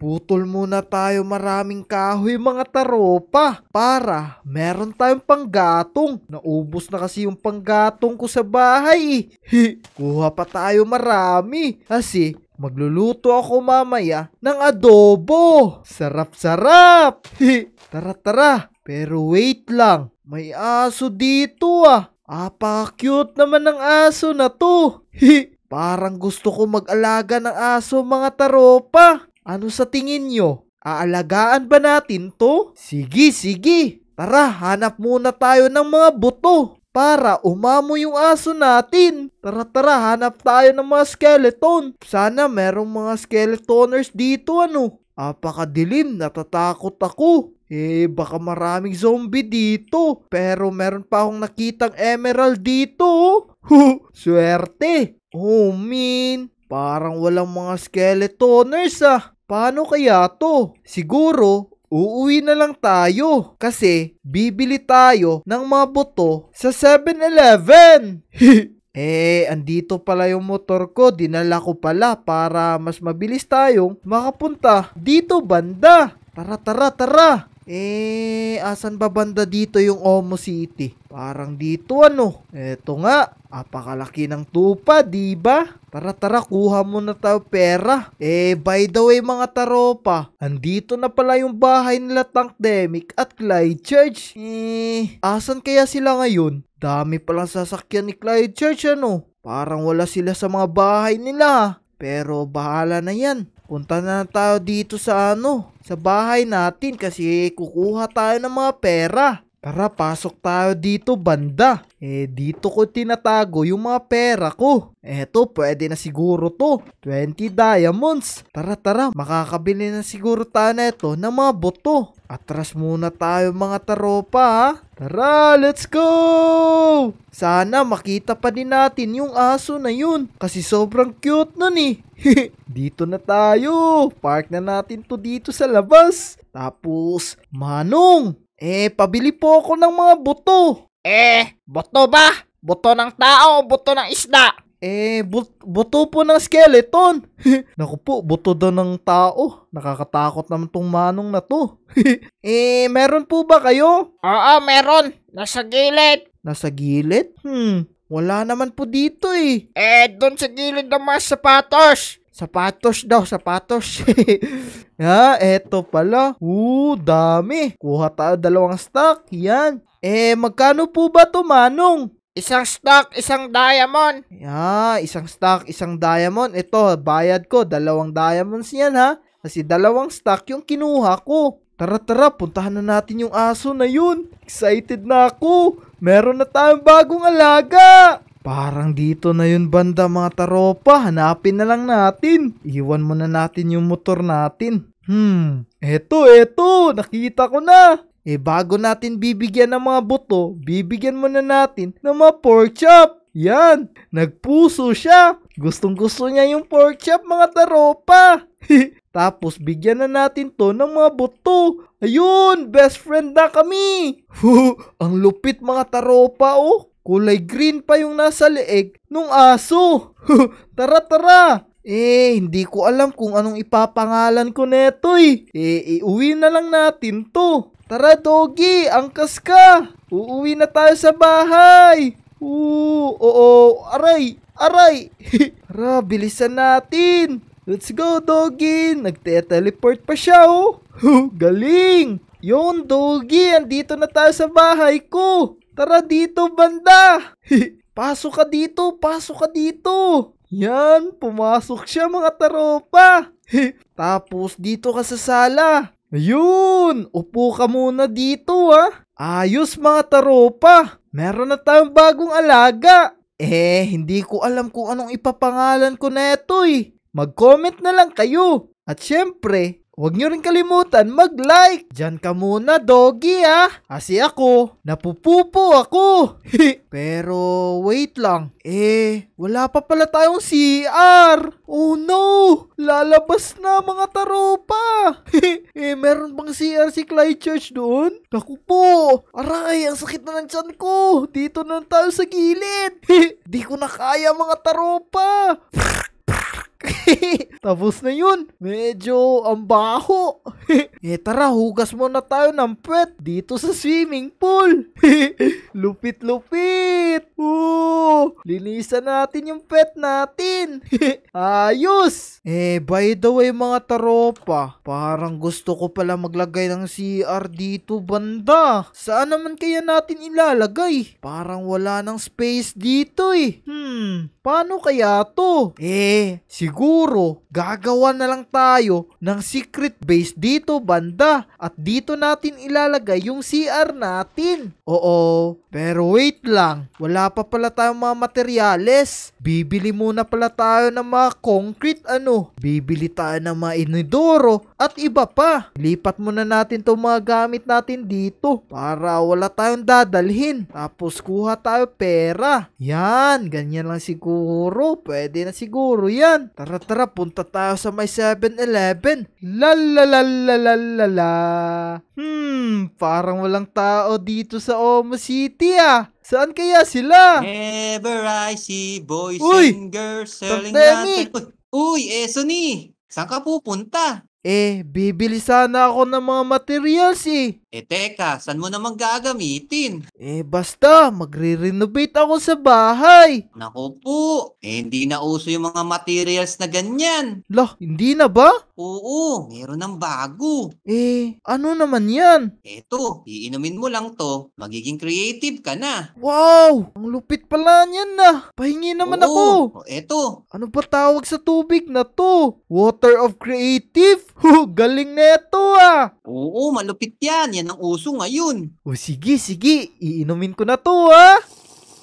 Putol muna tayo maraming kahoy mga taropa para meron tayong panggatong. Naubos na kasi yung panggatong ko sa bahay. Hi, kuha pa tayo marami kasi magluluto ako mamaya ng adobo. Sarap-sarap! Tara-tara! Pero wait lang, may aso dito ah. Apa-cute naman ng aso na to. parang gusto ko mag-alaga ng aso mga taropa. Ano sa tingin nyo? Aalagaan ba natin to? Sige, sige. Tara, hanap muna tayo ng mga buto para umamo yung aso natin. Tara, tara, hanap tayo ng mga skeleton. Sana merong mga skeletoners dito ano. Apakadilim, natatakot ako. Eh, baka maraming zombie dito. Pero meron pa akong nakitang emerald dito. Oh. Huh, swerte. Oh, I mean, parang walang mga skeletoners ah. Paano kaya to? Siguro, uuwi na lang tayo kasi bibili tayo ng mga buto sa 7-Eleven. Eh, andito pala yung motor ko. Dinala ko pala para mas mabilis tayong makapunta dito banda. Tara, tara, tara. Eh, asan ba banda dito yung Omo City? Parang dito ano. Eto nga, apakalaki ng tupa, di ba? Tara tara, kuha mo na tayo pera. Eh, by the way mga taropa, andito na pala yung bahay nila Tank Tankdemic at Clyde Church. Eh, asan kaya sila ngayon? Dami palang sasakyan ni Clyde Church ano. Parang wala sila sa mga bahay nila. Pero bahala na yan. Punta na tayo dito sa ano, sa bahay natin kasi kukuha tayo ng mga pera. Tara, pasok tayo dito banda. Eh, dito ko tinatago yung mga pera ko. Eto, pwede na siguro to. 20 diamonds. Tara, tara, makakabili na siguro tayo na ito ng mga boto. Atras muna tayo mga taropa ha. Tara, let's go! Sana makita pa din natin yung aso na yun kasi sobrang cute nun eh. dito na tayo. Park na natin to dito sa labas. Tapos, Manong, eh pabili po ako ng mga buto. Eh, buto ba? Buto ng tao o buto ng isda? Eh, but- buto po ng skeleton. Naku po, buto daw ng tao. Nakakatakot naman tong manong na to. eh, meron po ba kayo? Oo, meron. Nasa gilid. Nasa gilid? Hmm, wala naman po dito eh. Eh, doon sa gilid ng mga sapatos. Sapatos daw, sapatos. ah, eto pala. Oo, dami. Kuha tayo dalawang stack. Yan. Eh, magkano po ba to, Manong? Isang stock, isang diamond. Yeah, isang stock, isang diamond. Ito, bayad ko. Dalawang diamonds yan ha. Kasi dalawang stock yung kinuha ko. Tara tara, puntahan na natin yung aso na yun. Excited na ako. Meron na tayong bagong alaga. Parang dito na yun banda mga taropa. Hanapin na lang natin. Iwan muna natin yung motor natin. Hmm, eto eto. Nakita ko na. Eh bago natin bibigyan ng mga buto, bibigyan muna natin ng mga pork chop. Yan, nagpuso siya. Gustong gusto niya yung pork chop mga taropa. Tapos bigyan na natin to ng mga buto. Ayun, best friend na kami. Ang lupit mga taropa oh. Kulay green pa yung nasa leeg nung aso. tara tara, eh, hindi ko alam kung anong ipapangalan ko neto eh. Eh, iuwi na lang natin to. Tara, Doggy! Angkas ka! Uuwi na tayo sa bahay! Oo, oo, aray! Aray! Tara, bilisan natin! Let's go, Doggy! Nagte-teleport pa siya, oh! Galing! Yon, Doggy! Andito na tayo sa bahay ko! Tara dito, banda! pasok ka dito! Pasok ka dito! Yan, pumasok siya mga taropa! Tapos dito ka sa sala. Yun! Upo ka muna dito ha. Ayos mga taropa. Meron na tayong bagong alaga. Eh, hindi ko alam kung anong ipapangalan ko na eh. Mag-comment na lang kayo. At syempre, Huwag nyo rin kalimutan mag-like. Diyan ka muna, doggy ah. Kasi ako, napupupo ako. Pero wait lang. Eh, wala pa pala tayong CR. Oh no! Lalabas na mga taropa. eh, meron bang CR si Clyde Church doon? Naku po! Aray, ang sakit na ng tiyan ko. Dito na tayo sa gilid. Di ko na kaya mga taropa. Tapos na yun. Medyo ang baho. eh tara, hugas muna tayo ng pet dito sa swimming pool. Lupit-lupit. Bakit? Oo, linisan natin yung pet natin. Ayos! Eh, by the way mga taropa, parang gusto ko pala maglagay ng CR dito banda. Saan naman kaya natin ilalagay? Parang wala ng space dito eh. Hmm, paano kaya to? Eh, siguro, gagawa na lang tayo ng secret base dito banda at dito natin ilalagay yung CR natin. Oo, pero wait lang. Wala pa pala tayong mga materyales. Bibili muna pala tayo ng mga concrete ano. Bibili tayo ng mga inidoro at iba pa. Lipat muna natin itong mga gamit natin dito para wala tayong dadalhin. Tapos kuha tayo pera. Yan, ganyan lang siguro. Pwede na siguro yan. Tara tara, punta tayo sa may 7-Eleven. La la la la la Hmm, parang walang tao dito sa Omo City ah. Saan kaya sila? Never I see boys Uy! and girls selling pandemic. Uy, eh, eso Saan ka pupunta? Eh, bibili sana ako ng mga materials eh. Eh teka, saan mo naman gagamitin? Eh basta, magre-renovate ako sa bahay. Nako po, eh hindi na uso yung mga materials na ganyan. Lah, hindi na ba? Oo, meron ng bago. Eh, ano naman yan? Eto, iinumin mo lang to, magiging creative ka na. Wow, ang lupit pala niyan na. Ah. Pahingi naman Oo, ako. Eto, Ano ba tawag sa tubig na to? Water of Creative? Huh, galing na ito ah. oo malupit yan, yan ang uso ngayon. O sige, sige. Iinumin ko na to, ha?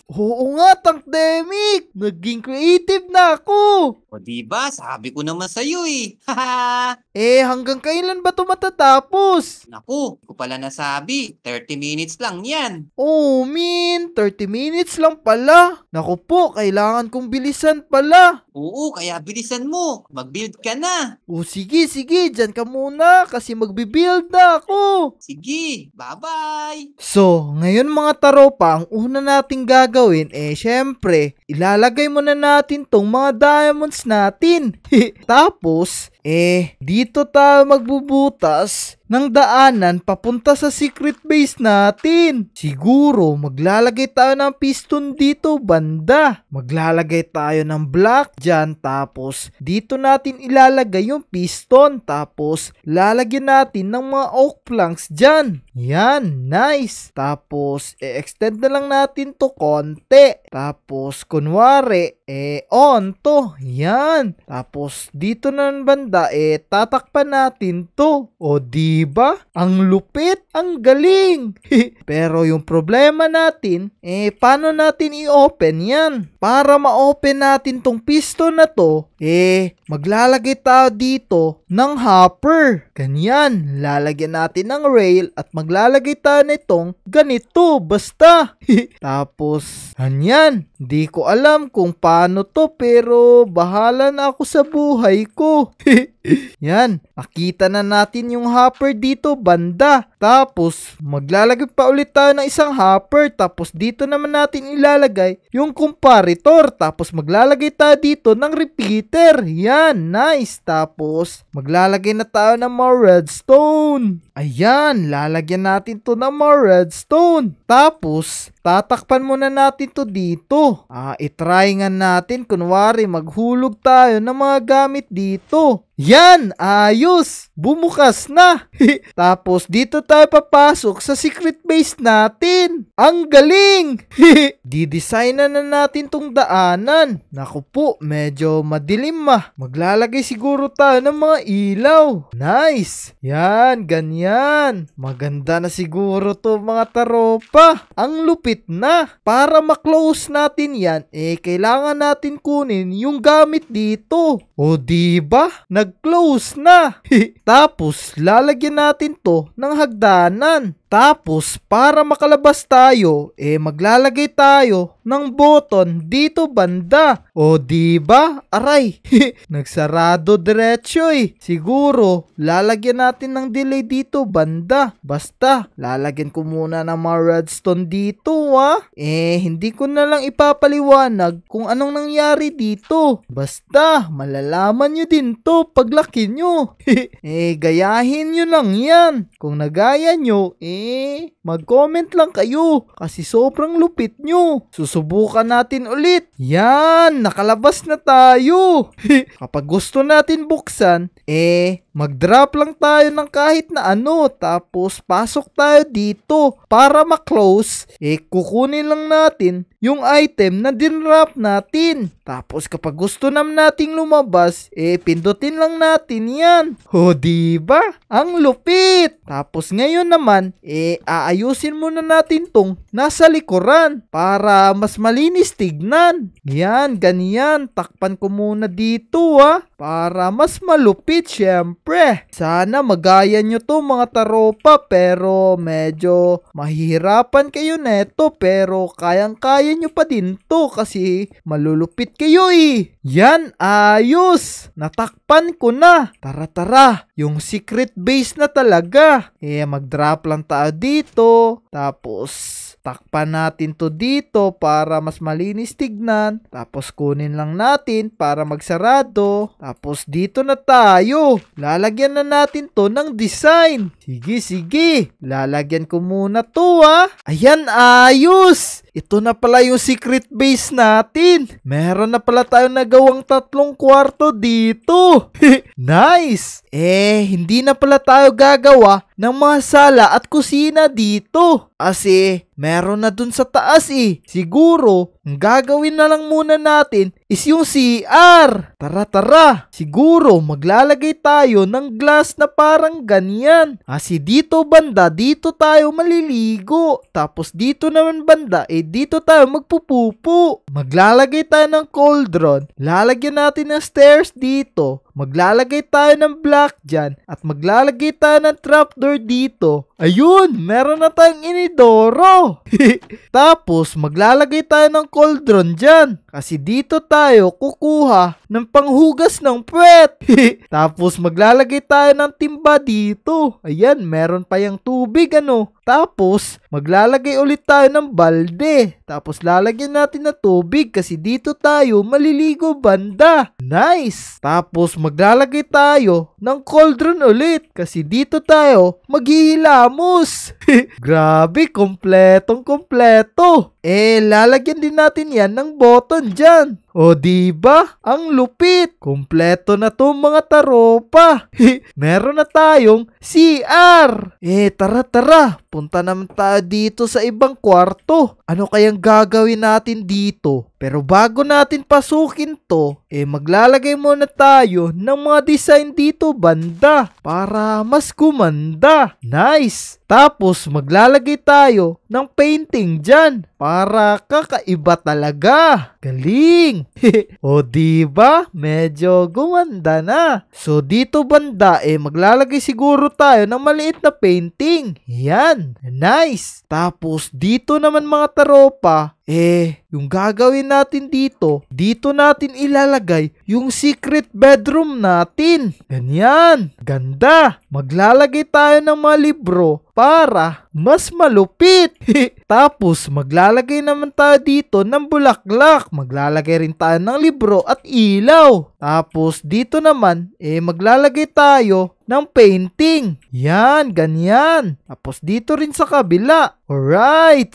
Oo nga, Tank Demic! Naging creative na ako! O di diba? Sabi ko naman sa iyo eh. eh, hanggang kailan ba 'to matatapos? Naku, hindi ko pala nasabi. 30 minutes lang 'yan. Oh, min, 30 minutes lang pala. Naku po, kailangan kong bilisan pala. Oo, kaya bilisan mo. Mag-build ka na. O oh, sige, sige, Diyan ka muna kasi mag-build na ako. Sige, bye-bye. So, ngayon mga taropa, ang una nating gagawin eh syempre, ilalagay muna natin tong mga diamonds natin. Tapos, eh, dito tayo magbubutas ng daanan papunta sa secret base natin. Siguro, maglalagay tayo ng piston dito, banda. Maglalagay tayo ng block dyan, tapos dito natin ilalagay yung piston, tapos lalagyan natin ng mga oak planks dyan. Yan, nice. Tapos, e-extend na lang natin to konti. Tapos, kunwari, eh on to. Yan. Tapos dito na banda eh tatakpan natin to. O di ba? Ang lupit, ang galing. Pero yung problema natin eh paano natin i-open yan? Para ma-open natin tong piston na to, eh, maglalagay tayo dito ng hopper. Ganyan, lalagyan natin ng rail at maglalagay tayo nitong ganito, basta. Tapos, ganyan, di ko alam kung paano to pero bahala na ako sa buhay ko. Yan, makita na natin yung hopper dito, banda. Tapos, maglalagay pa ulit tayo ng isang hopper. Tapos, dito naman natin ilalagay yung comparator. Tapos, maglalagay tayo dito ng repeat lighter. Yan, nice. Tapos, maglalagay na tayo ng mga redstone. Ayan, lalagyan natin to ng mga redstone. Tapos, tatakpan muna natin to dito. Ah, itry nga natin, kunwari, maghulog tayo ng mga gamit dito. Yan! Ayos! Bumukas na! Tapos dito tayo papasok sa secret base natin. Ang galing! Didesign na natin tong daanan. Naku po, medyo madilim ma. Ah. Maglalagay siguro tayo ng mga ilaw. Nice! Yan, ganyan. Maganda na siguro to mga taropa. Ang lupit na. Para maklose natin yan, eh kailangan natin kunin yung gamit dito. O diba? Nag nag-close na. Tapos, lalagyan natin to ng hagdanan. Tapos, para makalabas tayo, eh maglalagay tayo ng button dito banda. O di ba? Aray, nagsarado diretsyo eh. Siguro, lalagyan natin ng delay dito banda. Basta, lalagyan ko muna ng mga redstone dito ha. Eh, hindi ko na lang ipapaliwanag kung anong nangyari dito. Basta, malalaman niyo din to paglaki niyo. eh, gayahin niyo lang yan. Kung nagaya niyo, eh eh, mag-comment lang kayo kasi sobrang lupit nyo. Susubukan natin ulit. Yan, nakalabas na tayo. Kapag gusto natin buksan, eh, Mag-drop lang tayo ng kahit na ano tapos pasok tayo dito para ma-close eh kukunin lang natin yung item na dinrap natin. Tapos kapag gusto naman nating lumabas eh pindutin lang natin yan. O ba? Ang lupit! Tapos ngayon naman eh aayusin muna natin tong nasa likuran para mas malinis tignan. Yan, ganyan. Takpan ko muna dito ha ah para mas malupit syempre. Sana magaya nyo to mga taropa pero medyo mahihirapan kayo neto pero kayang-kaya nyo pa din to kasi malulupit kayo eh. Yan, ayos! Natakpan ko na! Tara tara! Yung secret base na talaga. Eh, mag-drop lang tayo dito. Tapos, Takpan natin to dito para mas malinis tignan. Tapos kunin lang natin para magsarado. Tapos dito na tayo. Lalagyan na natin to ng design. Sige, sige. Lalagyan ko muna to ah. Ayan, ayos. Ito na pala yung secret base natin. Meron na pala tayong nagawang tatlong kwarto dito. nice! Eh, hindi na pala tayo gagawa ng mga sala at kusina dito. Kasi, meron na dun sa taas eh. Siguro, ang gagawin na lang muna natin is yung CR. Tara tara, siguro maglalagay tayo ng glass na parang ganyan. Kasi ah, dito banda, dito tayo maliligo. Tapos dito naman banda, eh dito tayo magpupupo. Maglalagay tayo ng cauldron. Lalagyan natin ng stairs dito maglalagay tayo ng block dyan at maglalagay tayo ng trapdoor dito. Ayun, meron na tayong inidoro. Tapos, maglalagay tayo ng cauldron dyan. Kasi dito tayo kukuha ng panghugas ng pwet. Tapos maglalagay tayo ng timba dito. Ayan, meron pa yung tubig ano. Tapos maglalagay ulit tayo ng balde. Tapos lalagyan natin na tubig kasi dito tayo maliligo banda. Nice! Tapos maglalagay tayo ng cauldron ulit kasi dito tayo maghihilamos. Grabe, kompletong kompleto. Eh, lalagyan din natin yan ng button dyan. O di ba? Ang lupit. Kumpleto na 'to mga taropa. Meron na tayong CR. Eh tara tara, punta naman tayo dito sa ibang kwarto. Ano kayang gagawin natin dito? Pero bago natin pasukin to, eh maglalagay muna tayo ng mga design dito banda para mas kumanda. Nice! Tapos maglalagay tayo ng painting dyan para kakaiba talaga. Galing! o diba? ba? Medyo gumanda na. So dito banda eh maglalagay siguro tayo ng maliit na painting. Yan. Nice. Tapos dito naman mga taropa eh yung gagawin natin dito, dito natin ilalagay yung secret bedroom natin. Ganyan. Ganda. Maglalagay tayo ng mga libro para mas malupit. Tapos, maglalagay naman tayo dito ng bulaklak. Maglalagay rin tayo ng libro at ilaw. Tapos, dito naman, eh, maglalagay tayo ng painting. Yan, ganyan. Tapos, dito rin sa kabila. Alright.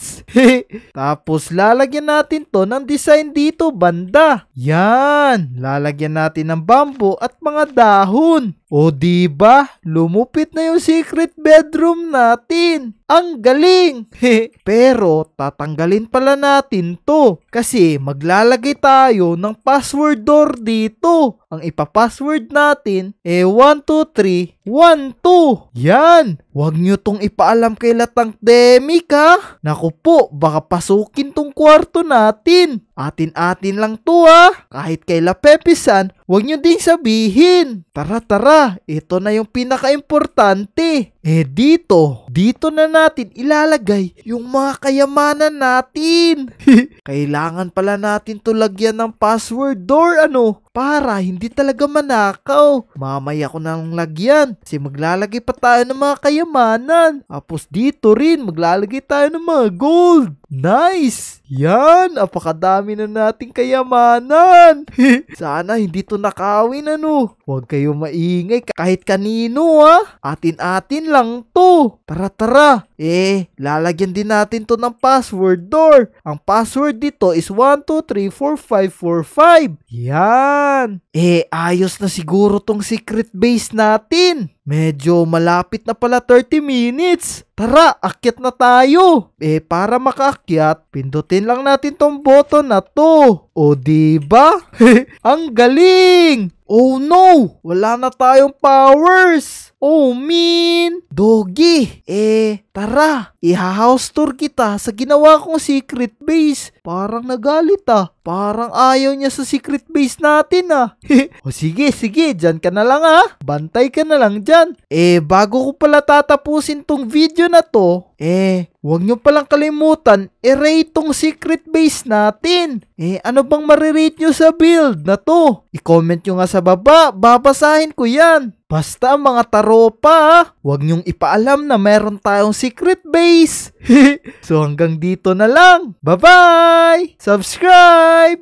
Tapos, lalagyan natin to ng design dito, banda. Yan. Lalagyan natin ng bamboo at mga dahon. O, diba? Lumupit na yung secret bedroom natin. Ang galing! Pero tatanggalin pala natin to kasi maglalagay tayo ng password door dito. Ang ipapassword natin e eh 12312. Yan! Huwag nyo tong ipaalam kay Latang Demic ha! Naku po, baka pasukin to kwarto natin. Atin-atin lang to ha. Ah. Kahit kay La Pepisan, huwag nyo ding sabihin. Tara tara, ito na yung pinaka-importante. Eh dito, dito na natin ilalagay yung mga kayamanan natin. Kailangan pala natin to lagyan ng password door ano para hindi talaga manakaw. Mamaya ko nang lagyan kasi maglalagay pa tayo ng mga kayamanan. Tapos dito rin maglalagay tayo ng mga gold. Nice! Yan! Apakadami na nating kayamanan! Sana hindi to nakawin ano. Huwag kayo maingay kahit kanino ha. Ah. Atin-atin lang to. Tara-tara. Eh, lalagyan din natin to ng password door. Ang password dito is 1234545. Yan. Eh, ayos na siguro tong secret base natin. Medyo malapit na pala 30 minutes. Tara, akyat na tayo. Eh, para makaakyat, pindutin lang natin tong button na to. O, ba? Ang galing! Oh no! Wala na tayong powers! Oh, man! Doggy! Eh, tara! Iha-house tour kita sa ginawa kong secret base. Parang nagalit ah. Parang ayaw niya sa secret base natin ah. o sige, sige. Diyan ka na lang ah. Bantay ka na lang dyan. Eh, bago ko pala tatapusin tong video na to, eh, huwag nyo palang kalimutan, i-rate tong secret base natin. Eh, ano bang marirate nyo sa build na to? I-comment nyo nga sa baba. Babasahin ko yan. Basta mga taropa, huwag niyong ipaalam na meron tayong secret base. so hanggang dito na lang. Bye-bye! Subscribe!